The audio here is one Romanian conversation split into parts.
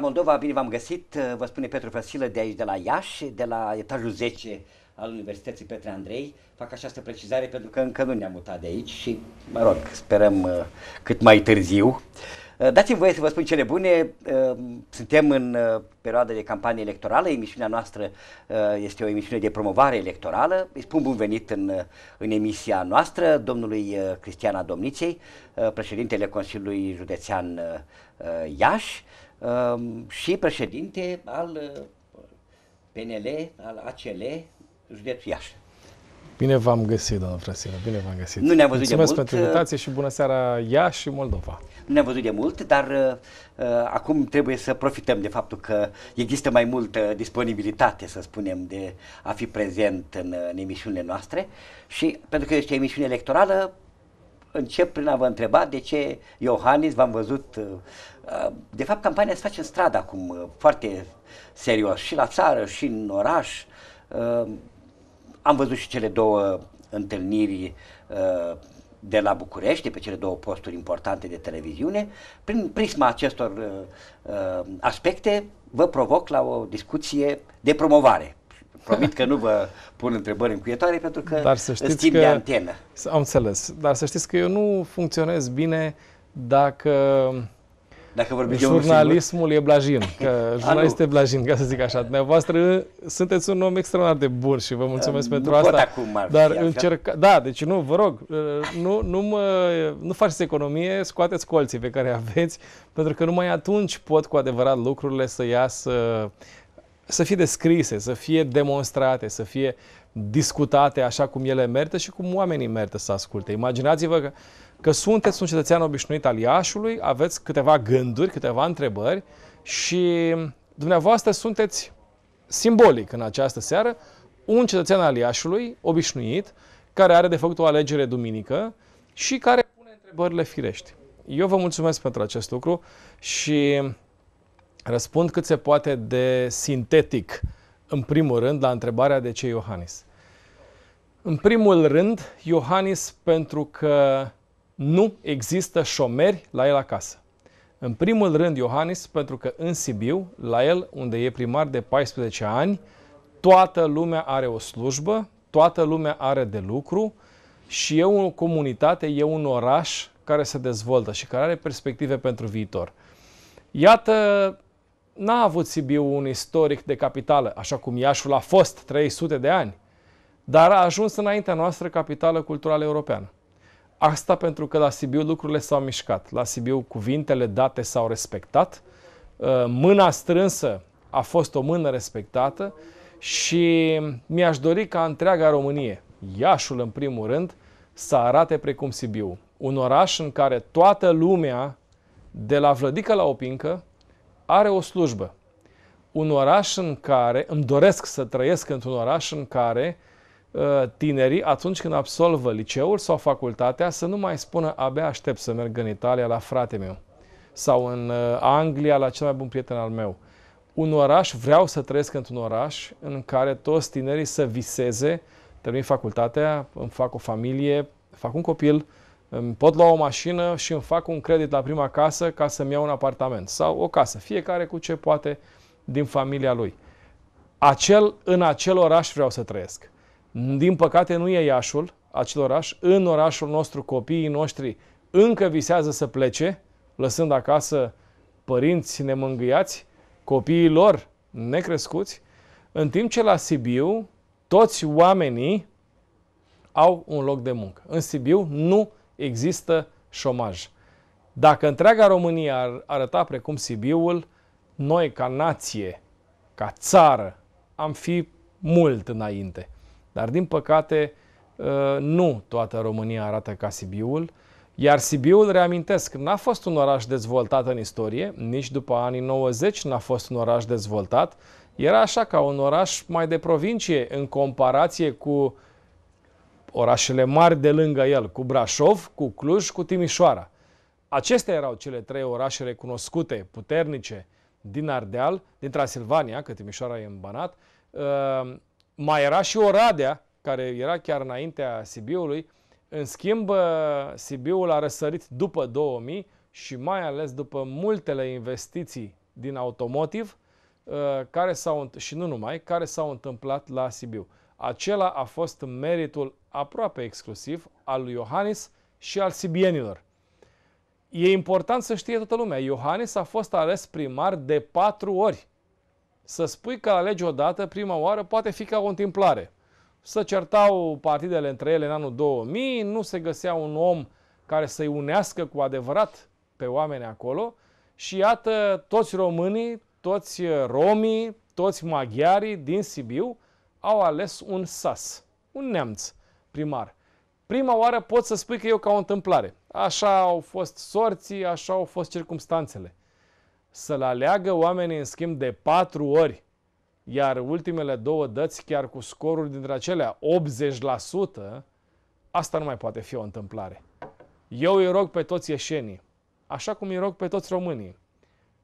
Moldova, bine v-am găsit, vă spune Petru Frasilă de aici, de la Iași, de la etajul 10 al Universității Petre Andrei. Fac această precizare pentru că încă nu ne-am mutat de aici și, mă rog, sperăm uh, cât mai târziu. Uh, dați-mi voie să vă spun cele bune. Uh, suntem în perioada de campanie electorală. Emisiunea noastră este o emisiune de promovare electorală. Îi spun bun venit în, în emisia noastră domnului Cristiana Domniței, președintele Consiliului Județean Iași. Ehm, și președinte al eh, PNL, al ACL, județul Iași. Bine v-am găsit, doamnă Frasilă, bine v-am găsit. Nu ne-am văzut Mulțumesc de mult. Mulțumesc pentru eh, invitație și bună seara Iași și Moldova. Nu ne-am văzut de mult, dar uh, acum trebuie să profităm de faptul că există mai multă disponibilitate, să spunem, de a fi prezent în, în emisiunile noastre și pentru că este o emisiune electorală, încep prin a vă întreba de ce Iohannis v-am văzut. Uh, uh, de fapt, campania se face în stradă acum, uh, foarte serios, și la țară, și în oraș. Am văzut și cele două întâlniri de la București, pe cele două posturi importante de televiziune. Prin prisma acestor aspecte, vă provoc la o discuție de promovare Promit că nu vă pun întrebări încuietoare pentru că Dar să știți că, de antenă. Am înțeles. Dar să știți că eu nu funcționez bine dacă dacă vorbim Jurnalismul e blajin. Că jurnalist e blajin, ca să zic așa. Dumneavoastră sunteți un om extraordinar de bun și vă mulțumesc uh, pentru nu asta. Pot acum, ar dar încerca... Da, deci nu, vă rog, uh, nu, nu, mă, nu faceți economie, scoateți colții pe care aveți, pentru că numai atunci pot cu adevărat lucrurile să iasă uh, să fie descrise, să fie demonstrate, să fie discutate așa cum ele merită și cum oamenii merită să asculte. Imaginați-vă că, că sunteți un cetățean obișnuit al Iașului, aveți câteva gânduri, câteva întrebări și dumneavoastră sunteți simbolic în această seară un cetățean al Iașului obișnuit care are de făcut o alegere duminică și care pune întrebările firești. Eu vă mulțumesc pentru acest lucru și Răspund cât se poate de sintetic, în primul rând, la întrebarea de ce Iohannis. În primul rând, Iohannis pentru că nu există șomeri la el acasă. În primul rând, Iohannis pentru că în Sibiu, la el, unde e primar de 14 ani, toată lumea are o slujbă, toată lumea are de lucru și e o comunitate, e un oraș care se dezvoltă și care are perspective pentru viitor. Iată n-a avut Sibiu un istoric de capitală, așa cum Iașul a fost 300 de ani, dar a ajuns înaintea noastră capitală culturală europeană. Asta pentru că la Sibiu lucrurile s-au mișcat. La Sibiu cuvintele date s-au respectat, ă, mâna strânsă a fost o mână respectată și mi-aș dori ca întreaga Românie, Iașul în primul rând, să arate precum Sibiu. Un oraș în care toată lumea, de la Vlădică la Opincă, are o slujbă. Un oraș în care, îmi doresc să trăiesc într-un oraș în care uh, tinerii, atunci când absolvă liceul sau facultatea, să nu mai spună abia aștept să merg în Italia la frate meu sau în uh, Anglia la cel mai bun prieten al meu. Un oraș, vreau să trăiesc într-un oraș în care toți tinerii să viseze, termin facultatea, îmi fac o familie, fac un copil, îmi pot lua o mașină și îmi fac un credit la prima casă ca să-mi iau un apartament sau o casă, fiecare cu ce poate din familia lui. Acel, în acel oraș vreau să trăiesc. Din păcate nu e Iașul, acel oraș. În orașul nostru copiii noștri încă visează să plece, lăsând acasă părinți nemângâiați, copiii lor necrescuți, în timp ce la Sibiu toți oamenii au un loc de muncă. În Sibiu nu există șomaj. Dacă întreaga România ar arăta precum Sibiul, noi ca nație, ca țară, am fi mult înainte. Dar din păcate ă, nu toată România arată ca Sibiul, iar Sibiul, reamintesc, n-a fost un oraș dezvoltat în istorie, nici după anii 90 n-a fost un oraș dezvoltat, era așa ca un oraș mai de provincie în comparație cu uh, orașele mari de lângă el, cu Brașov, cu Cluj, cu Timișoara. Acestea erau cele trei orașe recunoscute, puternice, din Ardeal, din Transilvania, că Timișoara e în Banat. Uh, mai era și Oradea, care era chiar înaintea Sibiului. În schimb, uh, Sibiul a răsărit după 2000 și mai ales după multele investiții din automotive eh, care s-au, și nu numai, care s-au întâmplat la Sibiu. Acela a fost meritul aproape exclusiv al lui Iohannis și al sibienilor. E important să știe toată lumea. Iohannis a fost ales primar de patru ori. Să spui că alegi odată, prima oară, poate fi ca o întâmplare. Să certau partidele între ele în anul 2000, nu se găsea un om care să-i unească cu adevărat pe oameni acolo și iată toți românii, toți romii, toți maghiarii din Sibiu au ales un sas, un neamț primar. Prima oară pot să spui că eu ca o întâmplare. Așa au fost sorții, așa au fost circumstanțele. Să-l aleagă oamenii în schimb de patru ori, iar ultimele două dăți chiar cu scoruri dintre acelea 80%, asta nu mai poate fi o întâmplare. Eu îi rog pe toți ieșenii, așa cum îi rog pe toți românii,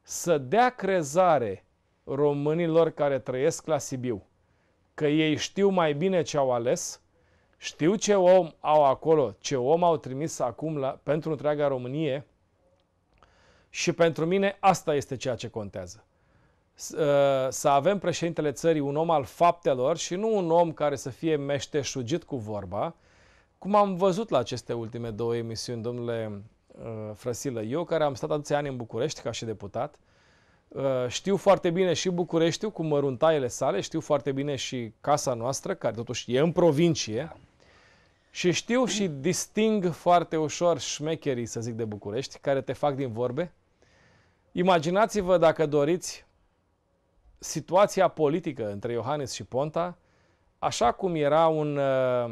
să dea crezare românilor care trăiesc la Sibiu, că ei știu mai bine ce au ales – știu ce om au acolo, ce om au trimis acum la, pentru întreaga Românie și pentru mine asta este ceea ce contează. Uh, să avem președintele țării un om al faptelor și nu un om care să fie meșteșugit cu vorba, cum am văzut la aceste ultime două emisiuni, domnule uh, Frăsilă, eu care am stat atâția ani în București ca și deputat, uh, știu foarte bine și Bucureștiul cu măruntaiele sale, știu foarte bine și casa noastră, care totuși e în provincie, și știu și disting foarte ușor șmecherii, să zic, de București, care te fac din vorbe. Imaginați-vă, dacă doriți, situația politică între Iohannis și Ponta, așa cum era un, uh,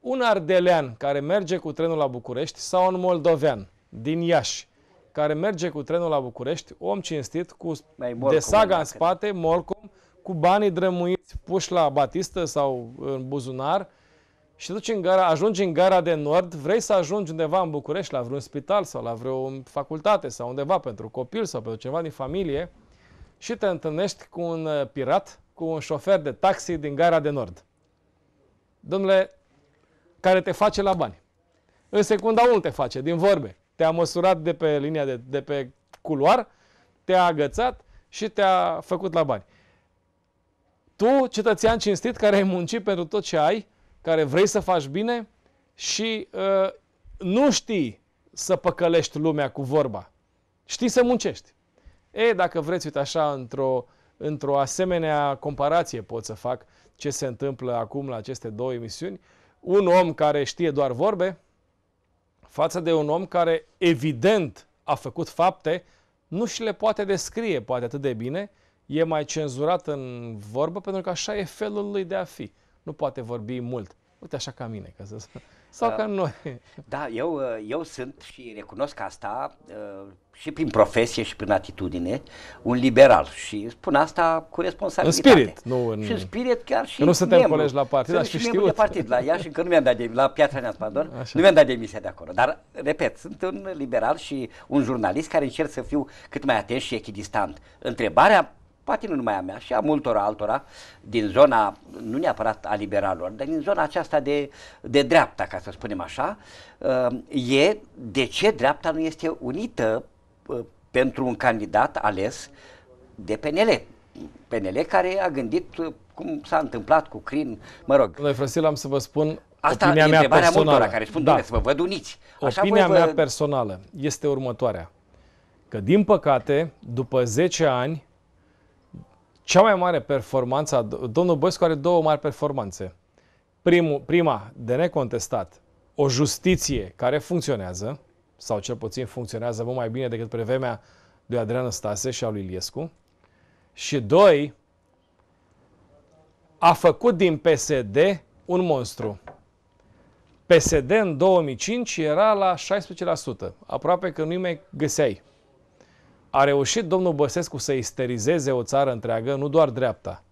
un ardelean care merge cu trenul la București sau un moldovean din Iași care merge cu trenul la București, om cinstit, cu de saga în spate, morcom, cu banii drămuiți puși la batistă sau în buzunar, și duci în gara, ajungi în gara de nord, vrei să ajungi undeva în București, la vreun spital sau la vreo facultate sau undeva pentru copil sau pentru ceva din familie și te întâlnești cu un uh, pirat, cu un șofer de taxi din gara de nord. Domnule, care te face la bani. În secunda 1 te face, din vorbe. Te-a măsurat de pe linia de, de pe culoar, te-a agățat și te-a făcut la bani. Tu, cetățean cinstit care ai muncit pentru tot ce ai, care vrei să faci bine și uh, nu știi să păcălești lumea cu vorba. Știi să muncești. E, dacă vreți, uite așa, într-o, într-o asemenea comparație pot să fac ce se întâmplă acum la aceste două emisiuni. Un om care știe doar vorbe față de un om care evident a făcut fapte, nu și le poate descrie poate atât de bine, e mai cenzurat în vorbă pentru că așa e felul lui de a fi nu poate vorbi mult. Uite așa ca mine, ca să spun. Sau uh, ca noi. Da, eu, eu sunt și recunosc asta uh, și prin profesie și prin atitudine, un liberal. Și spun asta cu responsabilitate. În spirit, nu în... Și în spirit chiar și Nu suntem membru. colegi la partid, dar și știu. de partid la și încă nu mi-am dat de, la Piatra Neamț, pardon, așa. nu mi-am dat demisia de acolo. Dar, repet, sunt un liberal și un jurnalist care încerc să fiu cât mai atent și echidistant. Întrebarea poate nu numai a mea, și a multor altora din zona, nu neapărat a liberalilor, dar din zona aceasta de, de dreapta, ca să spunem așa, uh, e de ce dreapta nu este unită uh, pentru un candidat ales de PNL. PNL care a gândit uh, cum s-a întâmplat cu Crin, mă rog. Noi, Frăsile, am să vă spun Asta opinia mea personală. Multora care spun, da. să vă văd uniți. Așa opinia vă... mea personală este următoarea. Că din păcate, după 10 ani, cea mai mare performanță, domnul Băscu are două mari performanțe. Primul, prima, de necontestat, o justiție care funcționează, sau cel puțin funcționează mult mai bine decât pe vremea lui Adrian Stase și a lui Iliescu. Și doi, a făcut din PSD un monstru. PSD în 2005 era la 16%, aproape că nu-i mai găseai. A reușit domnul Băsescu să isterizeze o țară întreagă, nu doar dreapta,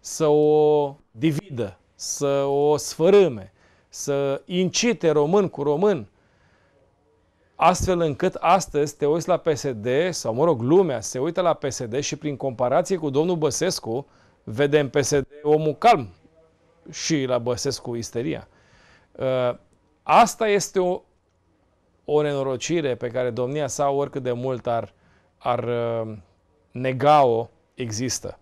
să o dividă, să o sfărâme, să incite român cu român, astfel încât astăzi te uiți la PSD, sau mă rog, lumea se uită la PSD și prin comparație cu domnul Băsescu, vedem PSD omul calm și la Băsescu isteria. Uh, asta este o, o nenorocire pe care domnia sa, oricât de mult ar ar uh, nega-o există.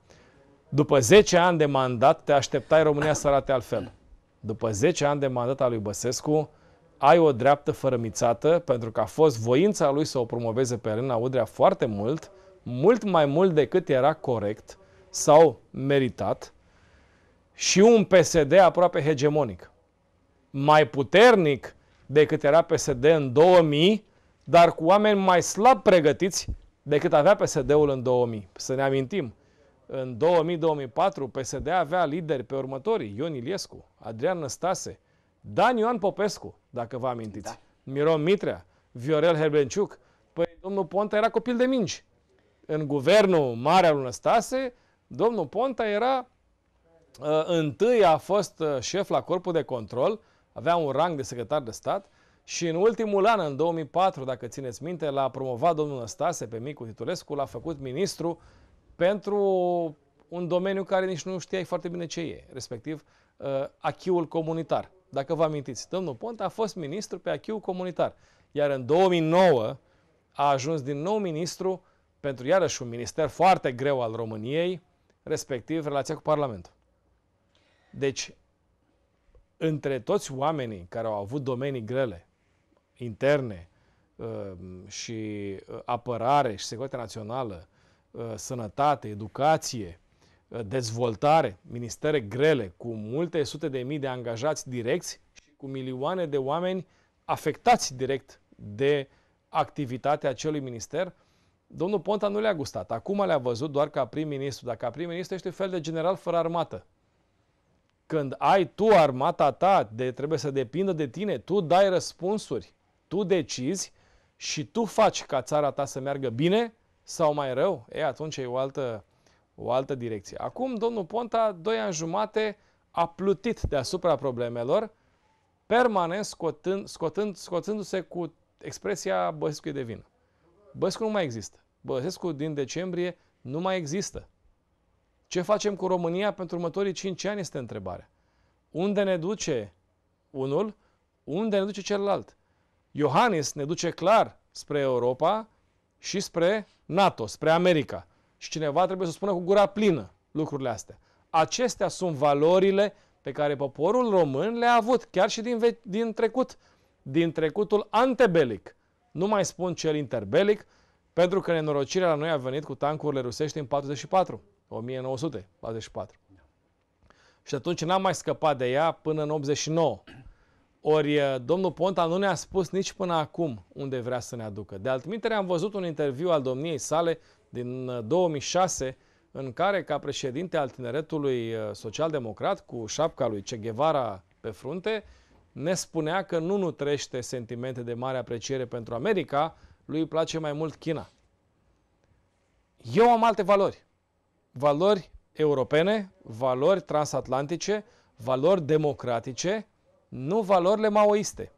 După 10 ani de mandat, te așteptai România să arate altfel. După 10 ani de mandat al lui Băsescu, ai o dreaptă fărămițată, pentru că a fost voința lui să o promoveze pe Elena Udrea foarte mult, mult mai mult decât era corect sau meritat, și un PSD aproape hegemonic. Mai puternic decât era PSD în 2000, dar cu oameni mai slab pregătiți decât avea PSD-ul în 2000. Să ne amintim, în 2000-2004 PSD avea lideri pe următorii, Ion Iliescu, Adrian Năstase, Dan Ioan Popescu, dacă vă amintiți, da. Miron Mitrea, Viorel Herbenciuc. Păi domnul Ponta era copil de mingi. În guvernul mare al Năstase, domnul Ponta era uh, întâi a fost uh, șef la corpul de control, avea un rang de secretar de stat, și în ultimul an, în 2004, dacă țineți minte, l-a promovat domnul Năstase pe Micu Titulescu, l-a făcut ministru pentru un domeniu care nici nu știai foarte bine ce e, respectiv uh, achiul comunitar. Dacă vă amintiți, domnul Ponta a fost ministru pe achiul comunitar, iar în 2009 a ajuns din nou ministru pentru iarăși un minister foarte greu al României, respectiv relația cu Parlamentul. Deci, între toți oamenii care au avut domenii grele, interne uh, și uh, apărare și securitate națională, uh, sănătate, educație, dezvoltare, ministere grele, cu multe sute de mii de angajați direcți și cu milioane de oameni afectați direct de activitatea acelui minister, domnul Ponta nu le-a gustat. Acum le-a văzut doar ca prim-ministru, dar ca prim-ministru este un fel de general fără armată. Când ai tu armata ta, de, trebuie să depindă de tine, tu dai răspunsuri tu decizi și tu faci ca țara ta să meargă bine sau mai rău, e, atunci e o altă, o altă direcție. Acum, domnul Ponta, doi ani jumate, a plutit deasupra problemelor, permanent scotând, scotând, scoțându-se cu expresia Băsescu de vină. Băsescu nu mai există. Băsescu din decembrie nu mai există. Ce facem cu România pentru următorii 5 ani este întrebarea. Unde ne duce unul, unde ne duce celălalt? Iohannis ne duce clar spre Europa și spre NATO, spre America. Și cineva trebuie să spună cu gura plină lucrurile astea. Acestea sunt valorile pe care poporul român le-a avut, chiar și din, ve- din trecut, din trecutul antebelic. Nu mai spun cel interbelic, pentru că nenorocirea la noi a venit cu tancurile rusești în 44, 1944. Și atunci n-am mai scăpat de ea până în 89. Ori eh, domnul Ponta nu ne-a spus nici până acum unde vrea să ne aducă. De altminteri am văzut un interviu al domniei sale din 2006 eh, în care ca președinte al tineretului eh, social-democrat cu șapca lui Che Guevara pe frunte ne spunea că nu nutrește sentimente de mare apreciere pentru America, lui îi place mai mult China. Eu am alte valori. Valori europene, valori transatlantice, valori democratice, nu valorile maoiste.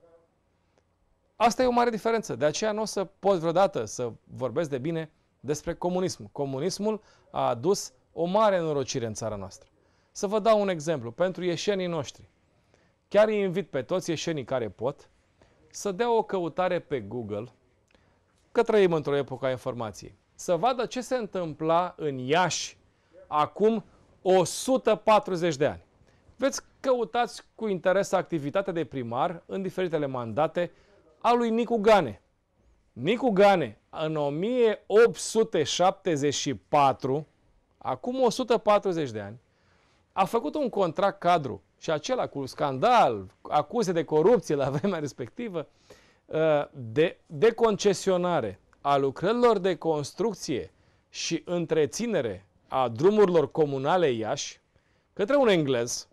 Asta e o mare diferență. De aceea nu o să pot vreodată să vorbesc de bine despre comunism. Comunismul a adus o mare norocire în țara noastră. Să vă dau un exemplu pentru ieșenii noștri. Chiar îi invit pe toți ieșenii care pot să dea o căutare pe Google că trăim într-o epocă a informației. Să vadă ce se întâmpla în Iași acum 140 de ani. Veți căutați cu interes activitatea de primar în diferitele mandate a lui Nicu Gane. Nicu Gane, în 1874, acum 140 de ani, a făcut un contract cadru și acela cu scandal, acuze de corupție la vremea respectivă, uh, de, de concesionare a lucrărilor de construcție și întreținere a drumurilor comunale Iași către un englez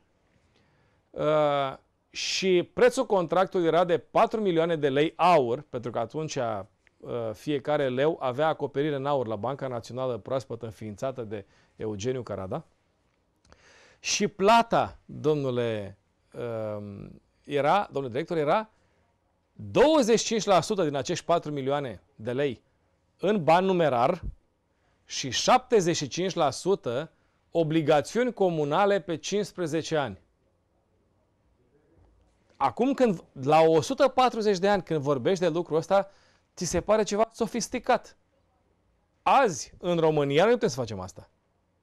Uh, și prețul contractului era de 4 milioane de lei aur, pentru că atunci uh, fiecare leu avea acoperire în aur la Banca Națională proaspăt înființată de Eugeniu Carada. Și plata, domnule, uh, era, domnule director, era 25% din acești 4 milioane de lei în ban numerar și 75% obligațiuni comunale pe 15 ani acum când, la 140 de ani, când vorbești de lucrul ăsta, ți se pare ceva sofisticat. Azi, în România, nu putem să facem asta.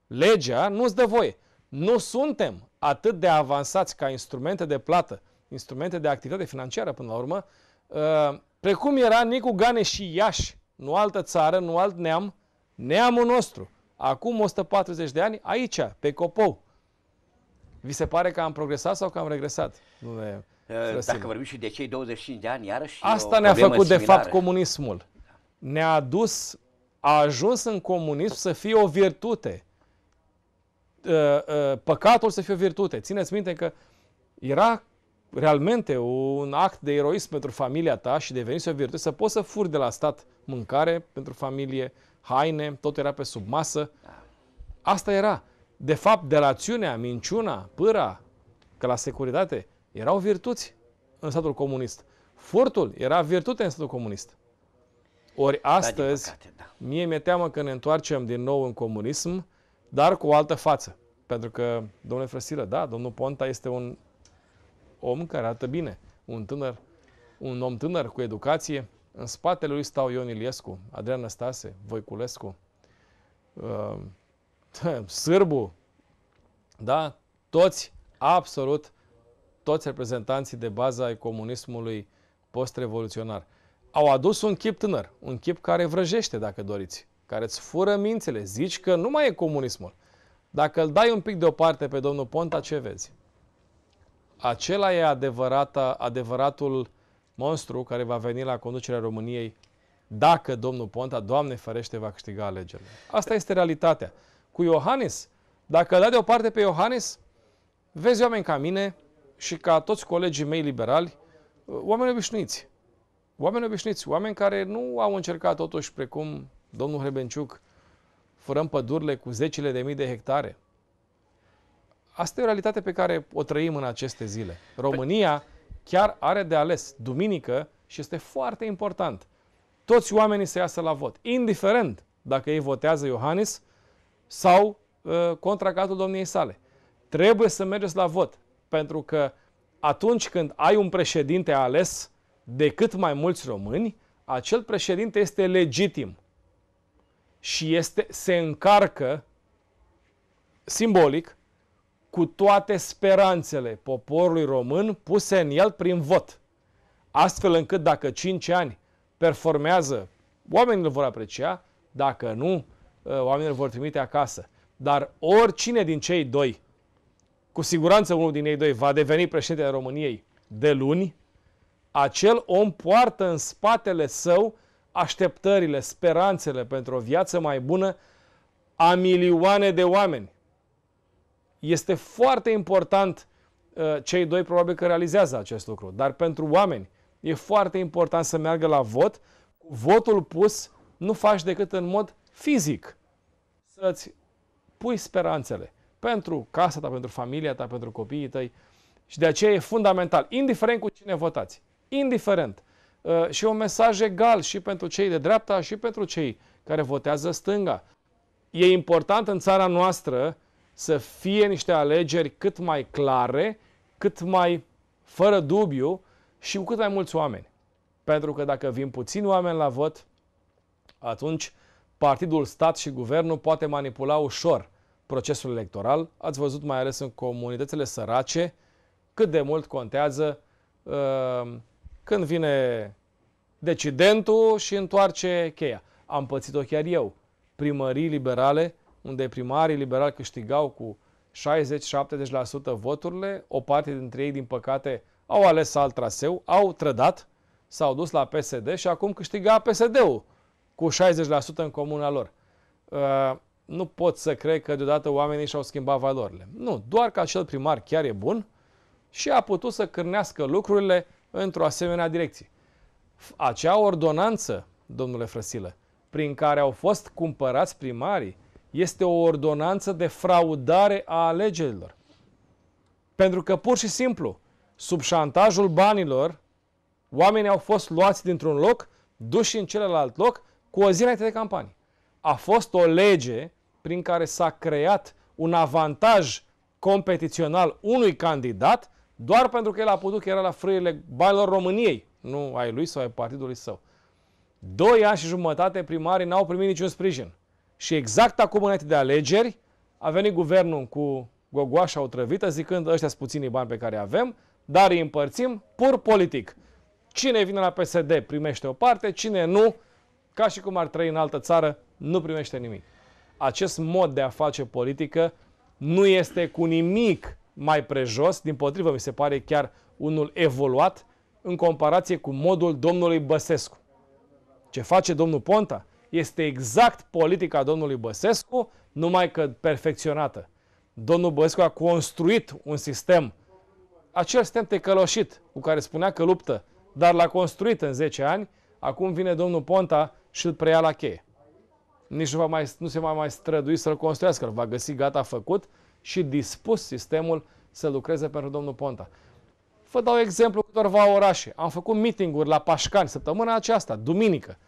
Legea nu îți dă voie. Nu suntem atât de avansați ca instrumente de plată, instrumente de activitate financiară, până la urmă, uh, precum era Nicu Gane și Iași, nu altă țară, nu alt neam, neamul nostru. Acum 140 de ani, aici, pe Copou. Vi se pare că am progresat sau că am regresat? ne... Dacă vorbim și de cei 25 de ani, iarăși Asta ne-a făcut similară. de fapt comunismul. Ne-a dus, a ajuns în comunism să fie o virtute. Uh, uh, păcatul să fie o virtute. Țineți minte că era realmente un act de eroism pentru familia ta și devenise o virtute, să poți să furi de la stat mâncare pentru familie, haine, tot era pe sub masă. Asta era. De fapt, rațiunea, minciuna, pâra, că la securitate, erau virtuți în statul comunist. Furtul era virtute în statul comunist. Ori astăzi, da, păcate, da. mie mi-e teamă că ne întoarcem din nou în comunism, dar cu o altă față. Pentru că, domnule Frăsiră, da, domnul Ponta este un om care arată bine, un tânăr, un om tânăr cu educație. În spatele lui stau Ion Iliescu, Adrian Năstase, Voiculescu, uh, Sârbu, da, toți absolut toți reprezentanții de bază ai comunismului post-revoluționar. Au adus un chip tânăr, un chip care vrăjește, dacă doriți, care îți fură mințele, zici că nu mai e comunismul. Dacă îl dai un pic deoparte pe domnul Ponta, ce vezi? Acela e adevărata, adevăratul monstru care va veni la conducerea României dacă domnul Ponta, Doamne ferește, va câștiga alegerile. Asta este realitatea. Cu Iohannis, dacă îl dai deoparte pe Iohannis, vezi oameni ca mine, și ca toți colegii mei liberali, uh, oameni obișnuiți. Oameni obișnuiți, oameni care nu au încercat totuși precum domnul Hrebenciuc, fărăm pădurile cu zecile de mii de hectare. Asta e o realitate pe care o trăim în aceste zile. România chiar are de ales duminică și este foarte important. Toți oamenii să iasă la vot, indiferent dacă ei votează Iohannis sau uh, contracatul domniei sale. Trebuie să mergeți la vot pentru că atunci când ai un președinte ales de cât mai mulți români, acel președinte este legitim și este, se încarcă simbolic cu toate speranțele poporului român puse în el prin vot. Astfel încât dacă 5 ani performează, oamenii îl vor aprecia, dacă nu, uh, oamenii îl vor trimite acasă. Dar oricine din cei doi cu siguranță unul din ei doi va deveni președinte al României de luni, acel om poartă în spatele său așteptările, speranțele pentru o viață mai bună a milioane de oameni. Este foarte important uh, cei doi probabil că realizează acest lucru, dar pentru oameni e foarte important să meargă la vot. Votul pus nu faci decât în mod fizic. Să-ți pui speranțele pentru casa ta, pentru familia ta, pentru copiii tăi. Și de aceea e fundamental, indiferent cu cine votați, indiferent. Uh, și și un mesaj egal și pentru cei de dreapta și pentru cei care votează stânga. E important în țara noastră să fie niște alegeri cât mai clare, cât mai fără dubiu și cu cât mai mulți oameni. Pentru că dacă vin puțini oameni la vot, atunci partidul, stat și guvernul poate manipula ușor procesul electoral. Ați văzut mai ales în comunitățile sărace cât de mult contează uh, când vine decidentul și întoarce cheia. Am pățit-o chiar eu. Primării liberale, unde primarii liberali câștigau cu 60-70% voturile, o parte dintre ei, din păcate, au ales alt traseu, au trădat, s-au dus la PSD și acum câștiga PSD-ul cu 60% în comuna lor. Uh, nu pot să cred că deodată oamenii și-au schimbat valorile. Nu, doar că acel primar chiar e bun și a putut să cârnească lucrurile într-o asemenea direcție. Acea ordonanță, domnule Frăsilă, prin care au fost cumpărați primarii, este o ordonanță de fraudare a alegerilor. Pentru că pur și simplu, sub șantajul banilor, oamenii au fost luați dintr-un loc, duși în celălalt loc, cu o zi înainte de campanie a fost o lege prin care s-a creat un avantaj competițional unui candidat doar pentru că el a putut că era la frâiele banilor României, nu ai lui sau ai partidului său. Doi ani și jumătate primarii n-au primit niciun sprijin. Și exact acum, înainte de alegeri, a venit guvernul cu gogoașa otrăvită, zicând ăștia sunt puținii bani pe care avem, dar îi împărțim pur politic. Cine vine la PSD primește o parte, cine nu, ca și cum ar trăi în altă țară, nu primește nimic. Acest mod de a face politică nu este cu nimic mai prejos, din potrivă mi se pare chiar unul evoluat în comparație cu modul domnului Băsescu. Ce face domnul Ponta este exact politica domnului Băsescu, numai că perfecționată. Domnul Băsescu a construit un sistem, acel sistem tecăloșit cu care spunea că luptă, dar l-a construit în 10 ani, acum vine domnul Ponta și îl preia la cheie nici nu, va mai, nu se va mai strădui să-l construiască, îl va găsi gata făcut și dispus sistemul să lucreze pentru domnul Ponta. Vă dau exemplu câtorva orașe. Am făcut meeting-uri la Pașcani săptămâna aceasta, duminică.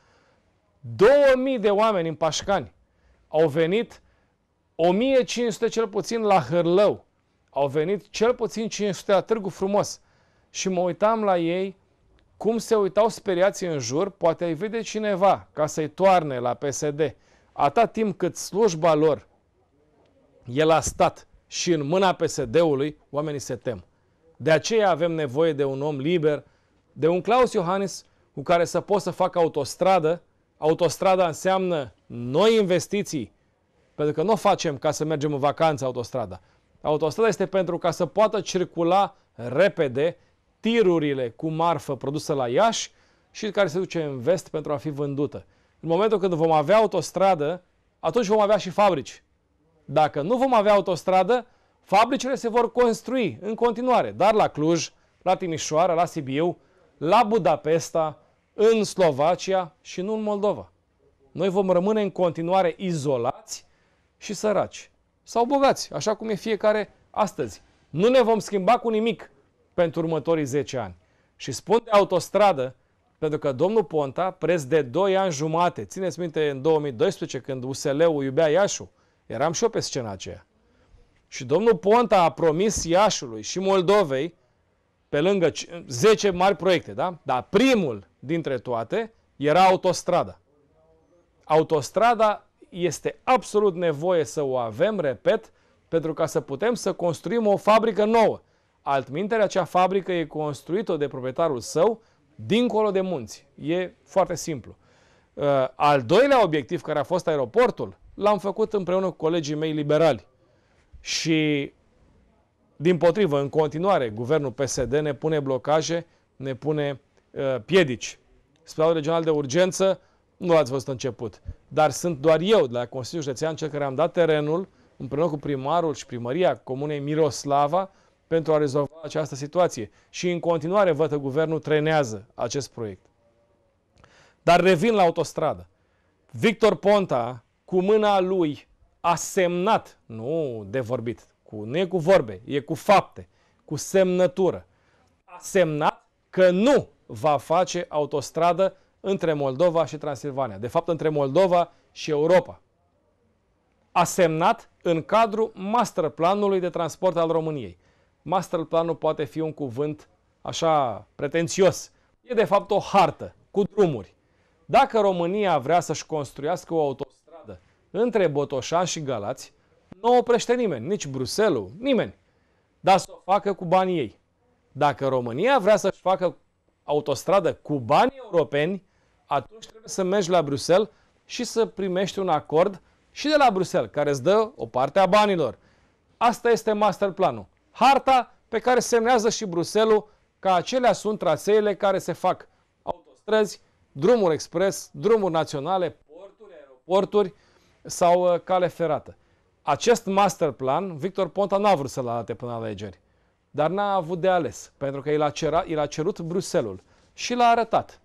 2000 de oameni în Pașcani au venit 1500 cel puțin la Hârlău. Au venit cel puțin 500 la Târgu Frumos. Și mă uitam la ei cum se uitau speriați în jur, poate îi vede cineva ca să-i toarne la PSD atât timp cât slujba lor e la stat și în mâna PSD-ului, oamenii se tem. De aceea avem nevoie de un om liber, de un Claus Iohannis cu care să poți să facă autostradă. Autostrada înseamnă noi investiții, pentru că nu o facem ca să mergem în vacanță autostrada. Autostrada este pentru ca să poată circula repede tirurile cu marfă produsă la Iași și care se duce în vest pentru a fi vândută. În momentul când vom avea autostradă, atunci vom avea și fabrici. Dacă nu vom avea autostradă, fabricile se vor construi în continuare, dar la Cluj, la Timișoara, la Sibiu, la Budapesta, în Slovacia și nu în Moldova. Noi vom rămâne în continuare izolați și săraci. Sau bogați, așa cum e fiecare astăzi. Nu ne vom schimba cu nimic pentru următorii 10 ani. Și spun de autostradă, pentru că domnul Ponta, preț de 2 ani jumate, țineți minte în 2012 când USL-ul iubea Iașu, eram și eu pe scena aceea. Și domnul Ponta a promis Iașului și Moldovei, pe lângă 10 mari proiecte, da? Dar primul dintre toate era autostrada. Autostrada este absolut nevoie să o avem, repet, pentru ca să putem să construim o fabrică nouă. Altminteri, acea fabrică e construită de proprietarul său dincolo de munți. E foarte simplu. Uh, al doilea obiectiv, care a fost aeroportul, l-am făcut împreună cu colegii mei liberali. Și, din potrivă, în continuare, guvernul PSD ne pune blocaje, ne pune uh, piedici. Spitalul Regional de Urgență nu l-ați văzut început. Dar sunt doar eu de la Consiliul Județean cel care am dat terenul împreună cu primarul și primăria Comunei Miroslava pentru a rezolva această situație. Și în continuare, văd că guvernul trenează acest proiect. Dar revin la autostradă. Victor Ponta, cu mâna lui, a semnat, nu de vorbit, cu, nu e cu vorbe, e cu fapte, cu semnătură. A semnat că nu va face autostradă între Moldova și Transilvania. De fapt, între Moldova și Europa. A semnat în cadrul masterplanului de transport al României master planul poate fi un cuvânt așa pretențios. E de fapt o hartă cu drumuri. Dacă România vrea să-și construiască o autostradă între Botoșan și Galați, nu o oprește nimeni, nici Bruselul, nimeni. Dar să o facă cu banii ei. Dacă România vrea să-și facă autostradă cu banii europeni, atunci trebuie să mergi la Bruxelles și să primești un acord și de la Bruxelles, care îți dă o parte a banilor. Asta este master planul harta pe care semnează și Bruselul că acelea sunt traseele care se fac autostrăzi, drumuri expres, drumuri naționale, porturi, aeroporturi sau uh, cale ferată. Acest master plan, Victor Ponta n-a vrut să-l arate până la alegeri, dar n-a avut de ales, pentru că i cera, a, a cerut Bruselul și l-a arătat.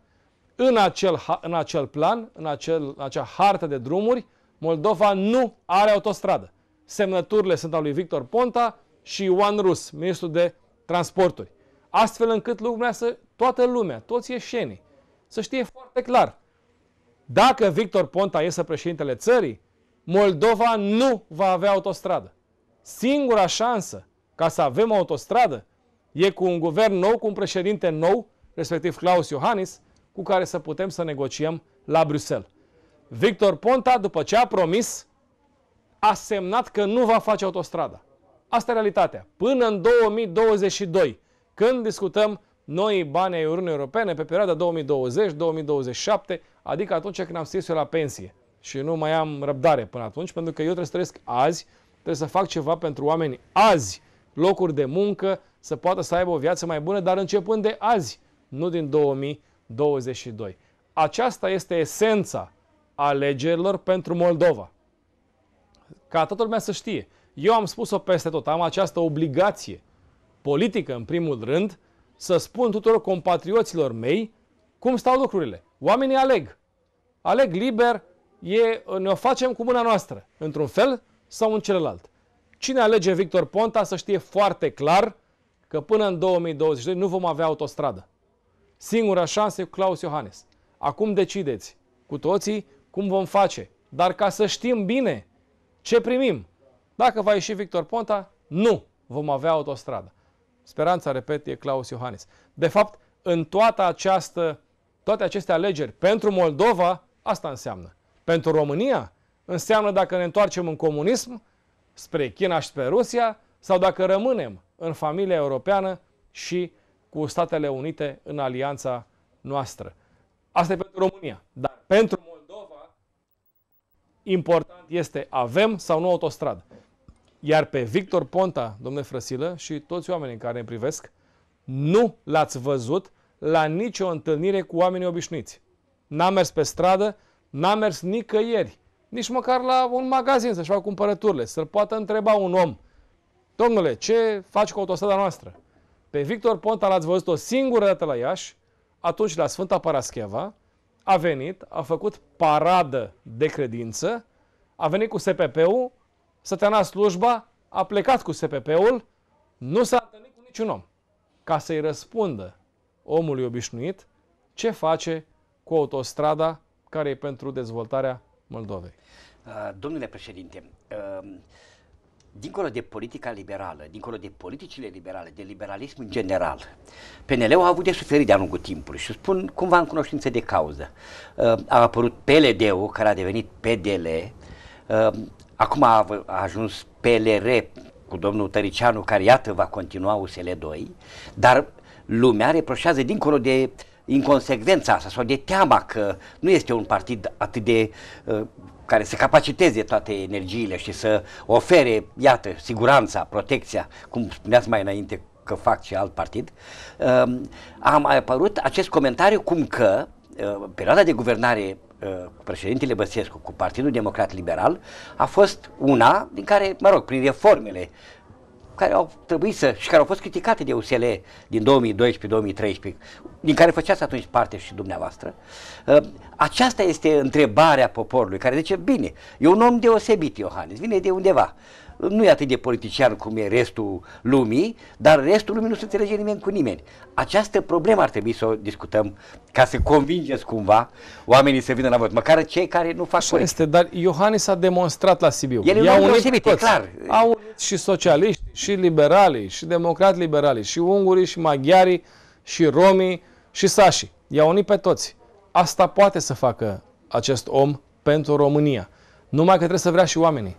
În acel, în acel plan, în, acel, în acea hartă de drumuri, Moldova nu are autostradă. Semnăturile sunt al lui Victor Ponta, și Ioan Rus, ministrul de transporturi. Astfel încât lumea să, toată lumea, toți ieșenii, să știe foarte clar. Dacă Victor Ponta iese președintele țării, Moldova nu va avea autostradă. Singura șansă ca să avem autostradă e cu un guvern nou, cu un președinte nou, respectiv Claus Iohannis, cu care să putem să negociem la Bruxelles. Victor Ponta, după ce a promis, a semnat că nu va face autostrada. Asta e realitatea. Până în 2022, când discutăm noi bani ai Uniunii Europene pe perioada 2020-2027, adică atunci când am scris eu la pensie și nu mai am răbdare până atunci, pentru că eu trebuie să trăiesc azi, trebuie să fac ceva pentru oameni azi, locuri de muncă, să poată să aibă o viață mai bună, dar începând de azi, nu din 2022. Aceasta este esența alegerilor pentru Moldova. Ca toată lumea să știe. Eu am spus-o peste tot, am această obligație politică, în primul rând, să spun tuturor compatrioților mei cum stau lucrurile. Oamenii aleg. Aleg liber, e, ne-o facem cu mâna noastră, într-un fel sau în celălalt. Cine alege Victor Ponta să știe foarte clar că până în 2022 nu vom avea autostradă. Singura șansă e cu Claus Iohannes. Acum decideți cu toții cum vom face, dar ca să știm bine ce primim. Dacă va ieși Victor Ponta, nu vom avea autostradă. Speranța, repet, e Claus Iohannis. De fapt, în toată această, toate aceste alegeri, pentru Moldova, asta înseamnă. Pentru România, înseamnă dacă ne întoarcem în comunism, spre China și spre Rusia, sau dacă rămânem în familia europeană și cu Statele Unite în alianța noastră. Asta e pentru România. Dar pentru Moldova, important este avem sau nu autostradă. Iar pe Victor Ponta, domnule Frăsilă, și toți oamenii care ne privesc, nu l-ați văzut la nicio întâlnire cu oamenii obișnuiți. N-a mers pe stradă, n-a mers nicăieri, nici măcar la un magazin să-și facă cumpărăturile, să-l poată întreba un om, domnule, ce faci cu autostrada noastră? Pe Victor Ponta l-ați văzut o singură dată la Iași, atunci la Sfânta Parascheva, a venit, a făcut paradă de credință, a venit cu SPP-ul, stăteana slujba, a plecat cu SPP-ul, nu s-a întâlnit cu niciun om. Ca să-i răspundă omului obișnuit ce face cu autostrada care e pentru dezvoltarea Moldovei. Uh, domnule președinte, uh, dincolo de politica liberală, dincolo de politicile liberale, de liberalism în general, PNL-ul a avut de suferit de-a lungul timpului și spun cumva în cunoștință de cauză. Uh, a apărut PLD-ul, care a devenit PDL, Acum a, a ajuns PLR cu domnul Tăricianu, care iată va continua USL 2, dar lumea reproșează dincolo de inconsecvența asta sau de teama că nu este un partid atât de uh, care să capaciteze toate energiile și să ofere, iată, siguranța, protecția, cum spuneați mai înainte că fac și alt partid, um, a mai apărut acest comentariu cum că uh, perioada de guvernare Uh, președintele Băsescu cu Partidul Democrat Liberal a fost una din care, mă rog, prin reformele care au trebuit să, și care au fost criticate de USL din 2012-2013, din care făceați atunci parte și dumneavoastră, uh, aceasta este întrebarea poporului, care zice, bine, e un om deosebit, Iohannis, vine de undeva, nu e atât de politician cum e restul lumii, dar restul lumii nu se înțelege nimeni cu nimeni. Această problemă ar trebui să o discutăm ca să convingeți cumva oamenii să vină la vot, măcar cei care nu fac Așa corect. este, dar Iohannis a demonstrat la Sibiu. El i un unit clar. Au și socialiști, și liberali, și democrat liberali și ungurii, și Maghiari, și romii, și sași. I-a unit pe toți. Asta poate să facă acest om pentru România. Numai că trebuie să vrea și oamenii.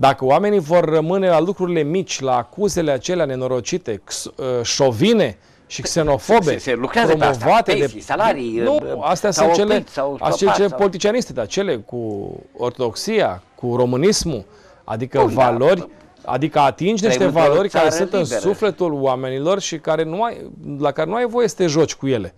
Dacă oamenii vor rămâne la lucrurile mici, la acuzele acelea nenorocite, uh, șovine și xenofobe, se, se lucrează promovate pe asta, pensii, de... Păi, salarii, nu, uh, astea sunt cele, sau cele sau... politicianiste, dar cele cu ortodoxia, cu românismul, adică Bun, da, valori... Da, Adică atingi niște valori care sunt liberă. în sufletul oamenilor și care nu ai, la care nu ai voie să te joci cu ele.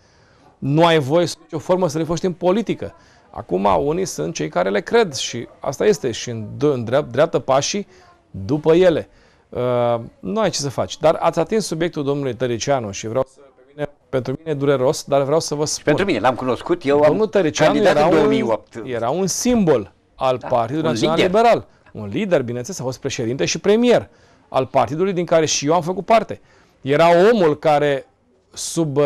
Nu ai voie să o formă să le faci în politică. Acum unii sunt cei care le cred și asta este și în, în dreaptă pașii după ele. Uh, nu ai ce să faci. Dar ați atins subiectul domnului Tăricianu și vreau să pe mine, pentru mine e dureros, dar vreau să vă spun. Pentru mine, l-am cunoscut, eu Domnul am Tăricianu era 2008. Un, era un simbol al da, Partidului Național lider. Liberal. Un lider, bineînțeles, a fost președinte și premier al partidului din care și eu am făcut parte. Era omul care sub uh,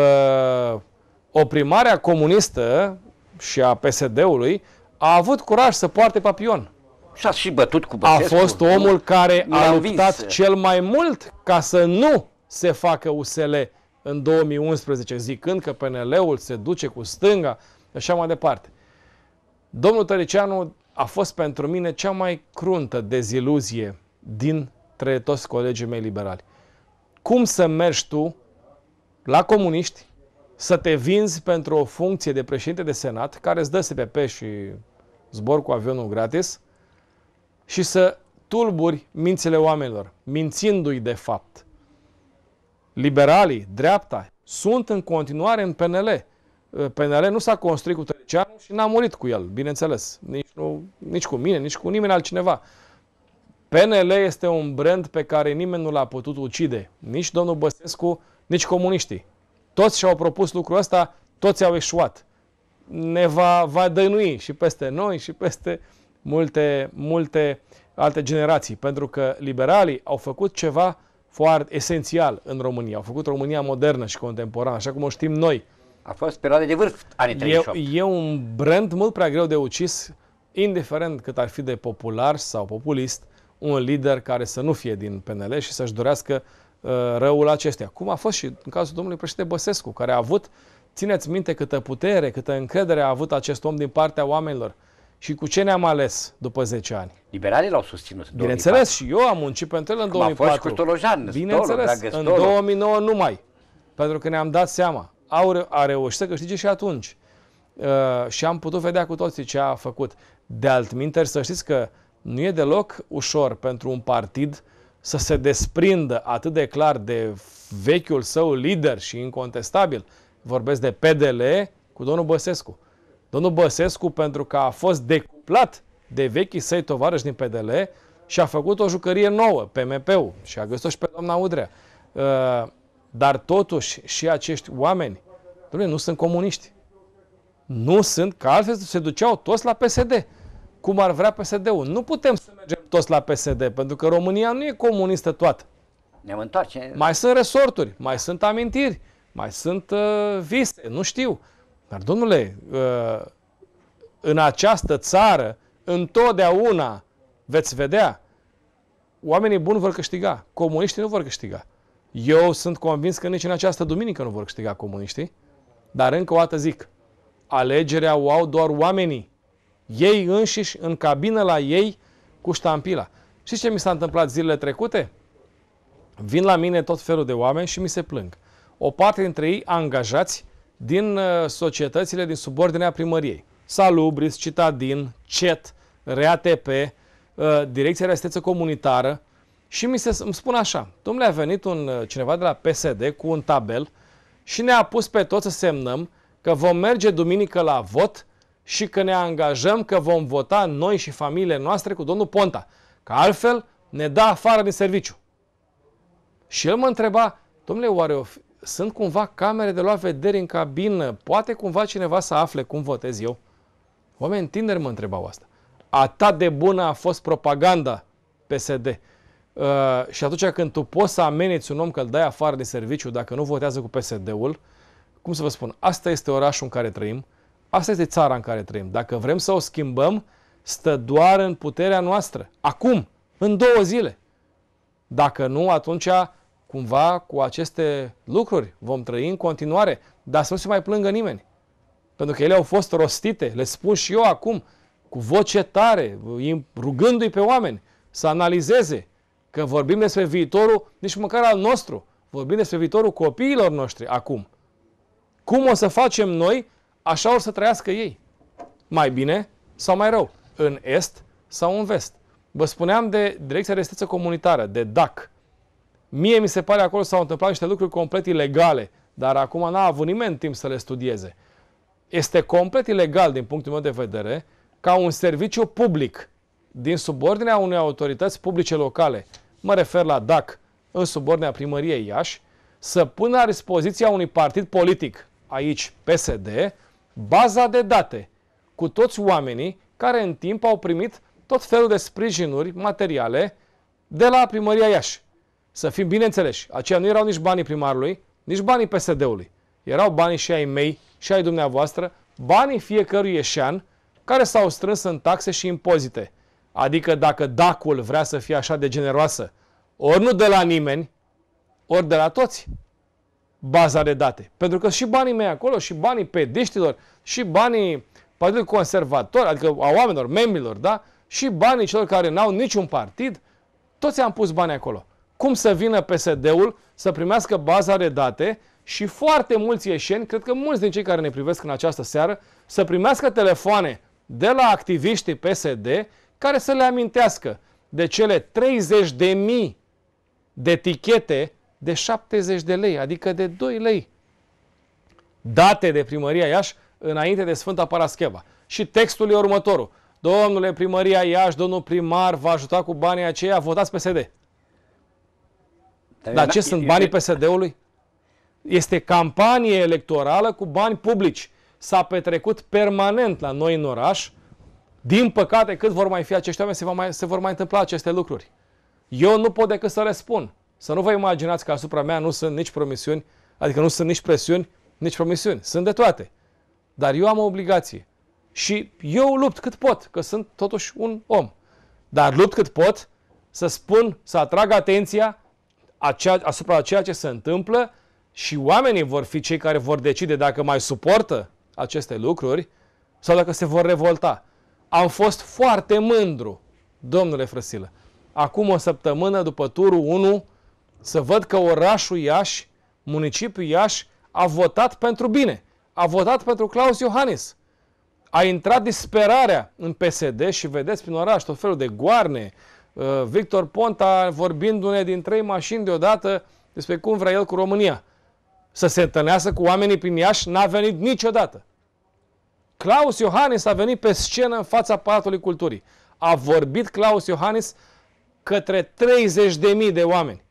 oprimarea comunistă și a PSD-ului, a avut curaj să poarte papion. Și a și bătut cu Băsescu. A fost omul care a luptat vis. cel mai mult ca să nu se facă USL în 2011, zicând că PNL-ul se duce cu stânga și așa mai departe. Domnul Tăricianu a fost pentru mine cea mai cruntă deziluzie dintre toți colegii mei liberali. Cum să mergi tu la comuniști, să te vinzi pentru o funcție de președinte de senat, care îți dă SPP și zbor cu avionul gratis, și să tulburi mințile oamenilor, mințindu-i de fapt. Liberalii, dreapta, sunt în continuare în PNL. PNL nu s-a construit cu Tăricianu și n-a murit cu el, bineînțeles. Nici, nu, nici cu mine, nici cu nimeni altcineva. PNL este un brand pe care nimeni nu l-a putut ucide. Nici domnul Băsescu, nici comuniștii. Toți și-au propus lucrul ăsta, toți au eșuat. Ne va, va dăinui și peste noi și peste multe, multe alte generații, pentru că liberalii au făcut ceva foarte esențial în România. Au făcut România modernă și contemporană, așa cum o știm noi. A fost perioada de vârf anii 38. E, e un brand mult prea greu de ucis, indiferent cât ar fi de popular sau populist, un lider care să nu fie din PNL și să-și dorească Uh, răul acestea. Cum a fost și în cazul domnului președinte Băsescu, care a avut, țineți minte câtă putere, câtă încredere a avut acest om din partea oamenilor. Și cu ce ne-am ales după 10 ani? Liberalii l-au susținut. Bineînțeles, și eu am muncit pentru el în Cum 2004. A fost cu Tolojan, Bineînțeles, Stolo, în 2009 numai. Pentru că ne-am dat seama. Au, a reușit să câștige și atunci. Uh, și am putut vedea cu toții ce a făcut. De altminteri, să știți că nu e deloc ușor pentru un partid uh, să se desprindă atât de clar de vechiul său lider și incontestabil, vorbesc de PDL, cu domnul Băsescu. Domnul Băsescu, pentru că a fost decuplat de vechii săi tovarăși din PDL și a făcut o jucărie nouă, PMP-ul, și a găsit-o și pe doamna Udrea. Uh, dar totuși și acești oameni, domnule, nu sunt comuniști. Nu sunt, că altfel se duceau toți la PSD, cum ar vrea PSD-ul. Nu putem să mergem toți la PSD, pentru că România nu e comunistă toată. ne întoarce. Mai sunt resorturi, mai sunt amintiri, mai sunt uh, vise, nu știu. Dar, domnule, uh, în această țară, întotdeauna veți vedea, oamenii buni vor câștiga, comuniștii nu vor câștiga. Eu sunt convins că nici în această duminică nu vor câștiga comuniștii, dar încă o dată zic, alegerea o au doar oamenii. Ei înșiși, în cabină la ei, cu ștampila. Și ce mi s-a întâmplat zilele trecute? Vin la mine tot felul de oameni și mi se plâng. O parte dintre ei angajați din uh, societățile din subordinea primăriei. Salubris, Citadin, CET, RATP, uh, Direcția de Asistență Comunitară și mi se, îmi spun așa, domnule, a venit un, uh, cineva de la PSD cu un tabel și ne-a pus pe toți să semnăm că vom merge duminică la vot și că ne angajăm că vom vota noi și familiile noastre cu domnul Ponta. Că altfel ne dă afară din serviciu. Și el mă întreba, domnule, oare sunt cumva camere de luat vederi în cabină? Poate cumva cineva să afle cum votez eu? Oameni tineri mă întrebau asta. Atât de bună a fost propaganda PSD. Uh, și atunci când tu poți să ameniți un om că îl dai afară de serviciu dacă nu votează cu PSD-ul, cum să vă spun, asta este orașul în care trăim, Asta este țara în care trăim. Dacă vrem să o schimbăm, stă doar în puterea noastră. Acum, în două zile. Dacă nu, atunci cumva cu aceste lucruri vom trăi în continuare, dar să nu se mai plângă nimeni. Pentru că ele au fost rostite, le spun și eu acum, cu voce tare, rugându-i pe oameni să analizeze că vorbim despre viitorul, nici măcar al nostru, vorbim despre viitorul copiilor noștri acum. Cum o să facem noi Așa or să trăiască ei. Mai bine sau mai rău, în est sau în vest. Vă spuneam de Direcția de Restituție Comunitară, de DAC. Mie mi se pare acolo s-au întâmplat niște lucruri complet ilegale, dar acum n-a avut nimeni timp să le studieze. Este complet ilegal, din punctul meu de vedere, ca un serviciu public din subordinea unei autorități publice locale, mă refer la DAC, în subordinea primăriei Iași, să pună la dispoziția unui partid politic, aici PSD, baza de date cu toți oamenii care în timp au primit tot felul de sprijinuri materiale de la primăria Iași. Să fim bineînțeleși, aceia nu erau nici banii primarului, nici banii PSD-ului. Erau banii și ai mei, și ai dumneavoastră, banii fiecărui ieșean care s-au strâns în taxe și impozite. Adică dacă dacul vrea să fie așa de generoasă, ori nu de la nimeni, ori de la toți baza de date. Pentru că și banii mei acolo, și banii pediștilor, și banii Partidului Conservator, adică a oamenilor, membrilor, da? Și banii celor care n-au niciun partid, toți am pus bani acolo. Cum să vină PSD-ul să primească baza de date și foarte mulți ieșeni, cred că mulți din cei care ne privesc în această seară, să primească telefoane de la activiștii PSD care să le amintească de cele 30.000 de etichete de 70 de lei, adică de 2 lei, date de primăria Iași înainte de Sfânta Parascheva. Și textul e următorul. Domnule primăria Iași, domnul primar va ajuta cu banii aceia, votați PSD. Dar, ce sunt banii PSD-ului? Este campanie electorală cu bani publici. S-a petrecut permanent la noi în oraș. Din păcate, cât vor mai fi acești oameni, se, vor mai, se vor mai întâmpla aceste lucruri. Eu nu pot decât să răspund. Să nu vă imaginați că asupra mea nu sunt nici promisiuni, adică nu sunt nici presiuni, nici promisiuni. Sunt de toate. Dar eu am o obligație. Și eu lupt cât pot, că sunt totuși un om. Dar lupt cât pot să spun, să atrag atenția asupra ceea ce se întâmplă și oamenii vor fi cei care vor decide dacă mai suportă aceste lucruri sau dacă se vor revolta. Am fost foarte mândru, domnule Frăsilă. Acum o săptămână după turul 1 să văd că orașul Iași, municipiul Iași, a votat pentru bine. A votat pentru Claus Iohannis. A intrat disperarea în PSD și vedeți prin oraș tot felul de goarne. Uh, Victor Ponta vorbindu-ne din trei mașini deodată despre cum vrea el cu România. Să se întâlnească cu oamenii prin Iași n-a venit niciodată. Claus Iohannis a venit pe scenă în fața Palatului Culturii. A vorbit Claus Iohannis către 30.000 de oameni.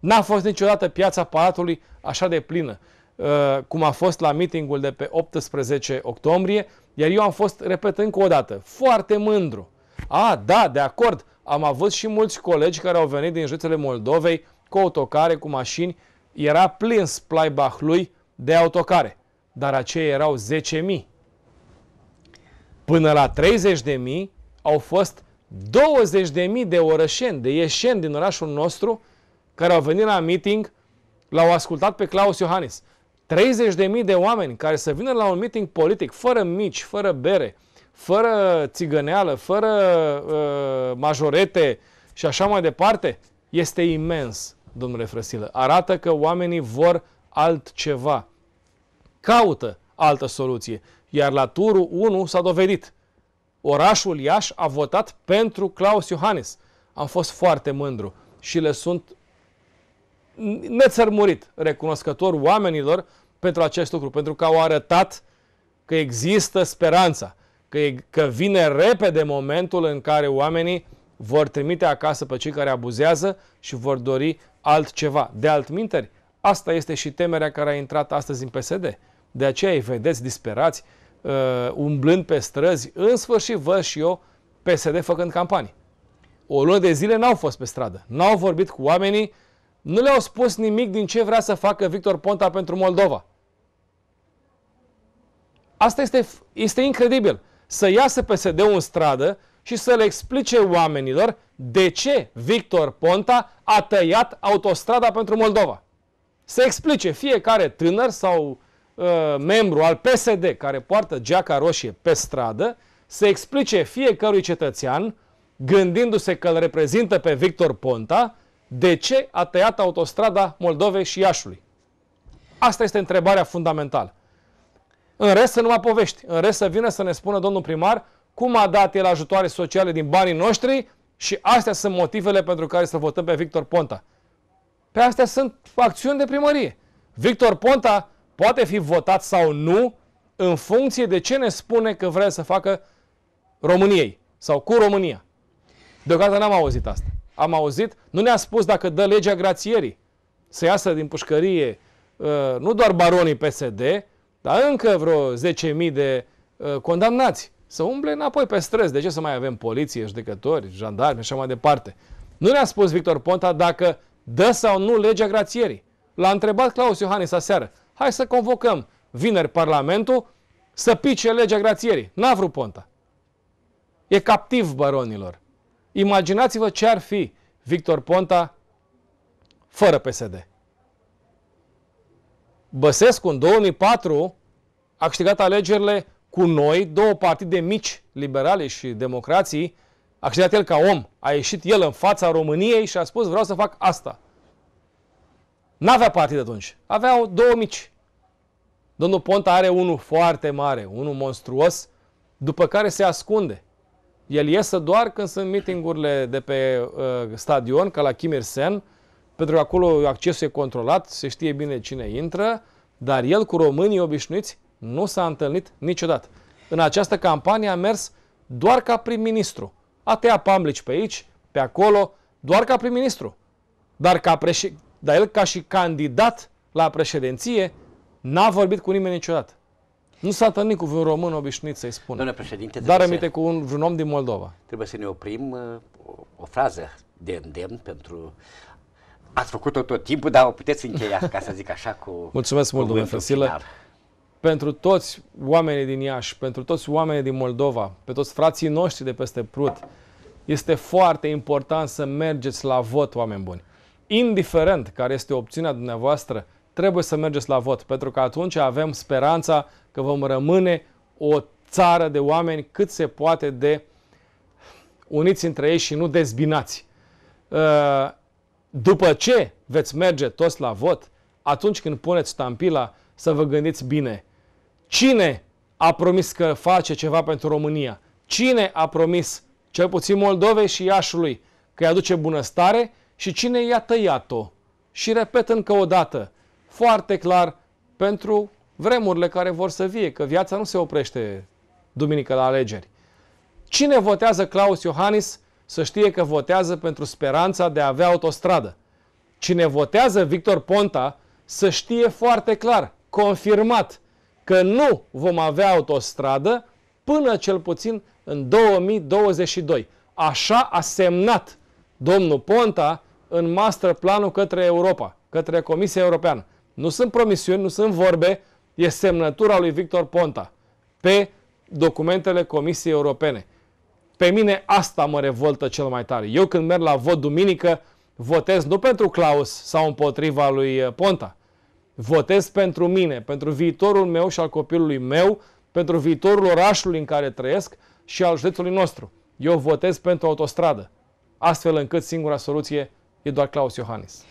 N-a fost niciodată piața Palatului așa de plină uh, cum a fost la mitingul de pe 18 octombrie, iar eu am fost, repet încă o dată, foarte mândru. A, da, de acord, am avut și mulți colegi care au venit din județele Moldovei cu autocare, cu mașini, era plin Splaibach-lui de autocare, dar aceia erau 10.000. Până la 30.000 au fost 20.000 de orășeni, de ieșeni din orașul nostru, care au venit la meeting l-au ascultat pe Claus Iohannis. 30.000 de oameni care să vină la un meeting politic, fără mici, fără bere, fără țigăneală, fără uh, majorete și așa mai departe, este imens, domnule Frăsilă. Arată că oamenii vor altceva. Caută altă soluție. Iar la turul 1 s-a dovedit. Orașul Iași a votat pentru Claus Iohannis. Am fost foarte mândru și le sunt nețărmurit recunoscător oamenilor pentru acest lucru, pentru că au arătat că există speranța, că, e, că vine repede momentul în care oamenii vor trimite acasă pe cei care abuzează și vor dori altceva. De altminteri, asta este și temerea care a intrat astăzi în PSD. De aceea îi vedeți disperați, uh, umblând pe străzi. În sfârșit văd și eu PSD făcând campanii. O lună de zile n-au fost pe stradă, n-au vorbit cu oamenii, nu le-au spus nimic din ce vrea să facă Victor Ponta pentru Moldova. Asta este, este incredibil. Să iasă PSD-ul în stradă și să le explice oamenilor de ce Victor Ponta a tăiat autostrada pentru Moldova. Să explice fiecare tânăr sau uh, membru al PSD care poartă geaca roșie pe stradă, să explice fiecărui cetățean, gândindu-se că îl reprezintă pe Victor Ponta, de ce a tăiat autostrada Moldovei și Iașului? Asta este întrebarea fundamentală. În rest să nu mai povești. În rest să vină să ne spună domnul primar cum a dat el ajutoare sociale din banii noștri și astea sunt motivele pentru care să votăm pe Victor Ponta. Pe astea sunt acțiuni de primărie. Victor Ponta poate fi votat sau nu în funcție de ce ne spune că vrea să facă României sau cu România. Deocamdată n-am auzit asta am auzit, nu ne-a spus dacă dă legea grațierii să iasă din pușcărie ă, nu doar baronii PSD, dar încă vreo 10.000 de ă, condamnați să umble înapoi pe străzi. De ce să mai avem poliție, judecători, jandarmi și așa mai departe? Nu ne-a spus Victor Ponta dacă dă sau nu legea grațierii. L-a întrebat Claus Iohannis aseară. Hai să convocăm vineri Parlamentul să pice legea grațierii. N-a vrut Ponta. E captiv baronilor. Imaginați-vă ce ar fi Victor Ponta fără PSD. Băsescu în 2004 a câștigat alegerile cu noi, două partide mici, liberale și democrații, a câștigat el ca om, a ieșit el în fața României și a spus vreau să fac asta. N-avea partid atunci, Avea două mici. Domnul Ponta are unul foarte mare, unul monstruos, după care se ascunde. El iese doar când sunt meetingurile de pe uh, stadion, ca la Kim sen pentru că acolo accesul e controlat, se știe bine cine intră, dar el cu românii obișnuiți nu s-a întâlnit niciodată. În această campanie a mers doar ca prim-ministru. A tăiat pamblici pe aici, pe acolo, doar ca prim-ministru. Dar, ca preș- dar el ca și candidat la președinție n-a vorbit cu nimeni niciodată. Nu s-a întâlnit cu vreun român obișnuit să-i spună. Domnule președinte, dar aminte să... cu un, vreun om din Moldova. Trebuie să ne oprim uh, o, o frază de îndemn pentru Ați făcut-o tot timpul, dar o puteți încheia, ca să zic așa, cu Mulțumesc cu mult, domnule Fesilă. Pentru toți oamenii din Iași, pentru toți oamenii din Moldova, pe toți frații noștri de peste Prut, este foarte important să mergeți la vot, oameni buni. Indiferent care este opțiunea dumneavoastră, trebuie să mergeți la vot, pentru că atunci avem speranța că vom rămâne o țară de oameni cât se poate de uniți între ei și nu dezbinați. Uh, după ce veți merge toți la vot, atunci când puneți stampila, să vă gândiți bine. Cine a promis că face ceva pentru România? Cine a promis, cel puțin Moldovei și Iașului, că îi aduce bunăstare și cine i-a tăiat-o? Și repet încă o dată, foarte clar pentru vremurile care vor să vie, că viața nu se oprește duminică la alegeri. Cine votează Claus Iohannis să știe că votează pentru speranța de a avea autostradă. Cine votează Victor Ponta să știe foarte clar, confirmat, că nu vom avea autostradă până cel puțin în 2022. Așa a semnat domnul Ponta în master planul către Europa, către Comisia Europeană. Nu sunt promisiuni, nu sunt vorbe, e semnătura lui Victor Ponta pe documentele Comisiei Europene. Pe mine asta mă revoltă cel mai tare. Eu când merg la vot duminică, votez nu pentru Claus sau împotriva lui uh, Ponta. Votez pentru mine, pentru viitorul meu și al copilului meu, pentru viitorul orașului în care trăiesc și al județului nostru. Eu votez pentru autostradă, astfel încât singura soluție e doar Claus Iohannis.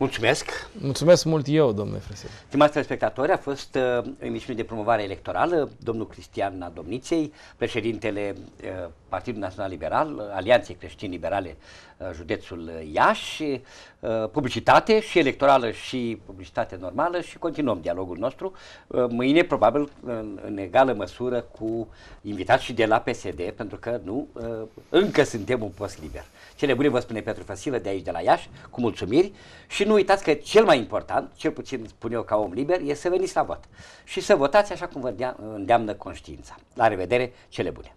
Mulțumesc! Mulțumesc mult eu, domnule Frăsel. Stimați telespectatori, a fost uh, o emisiune de promovare electorală. Domnul Cristian Adomniței, președintele uh, Partidului Național Liberal, uh, Alianței Creștini Liberale, uh, județul Iași, uh, publicitate și electorală și publicitate normală și continuăm dialogul nostru. Uh, mâine, probabil, în, în egală măsură cu invitați și de la PSD, pentru că nu, uh, încă suntem un post liber. Cele bune vă spune Petru Fasilă de aici, de la Iași, cu mulțumiri și nu uitați că cel mai important, cel puțin spun eu ca om liber, e să veniți la vot și să votați așa cum vă îndeamnă conștiința. La revedere, cele bune!